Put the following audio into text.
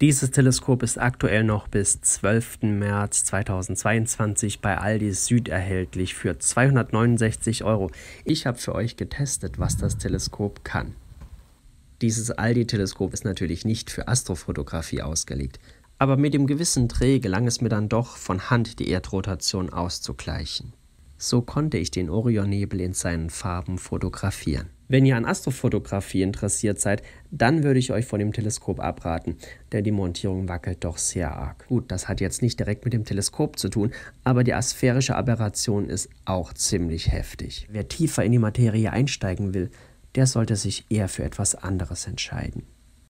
Dieses Teleskop ist aktuell noch bis 12. März 2022 bei Aldi Süd erhältlich für 269 Euro. Ich habe für euch getestet, was das Teleskop kann. Dieses Aldi-Teleskop ist natürlich nicht für Astrofotografie ausgelegt, aber mit dem gewissen Dreh gelang es mir dann doch, von Hand die Erdrotation auszugleichen. So konnte ich den Orionnebel in seinen Farben fotografieren. Wenn ihr an Astrofotografie interessiert seid, dann würde ich euch von dem Teleskop abraten, denn die Montierung wackelt doch sehr arg. Gut, das hat jetzt nicht direkt mit dem Teleskop zu tun, aber die asphärische Aberration ist auch ziemlich heftig. Wer tiefer in die Materie einsteigen will, der sollte sich eher für etwas anderes entscheiden.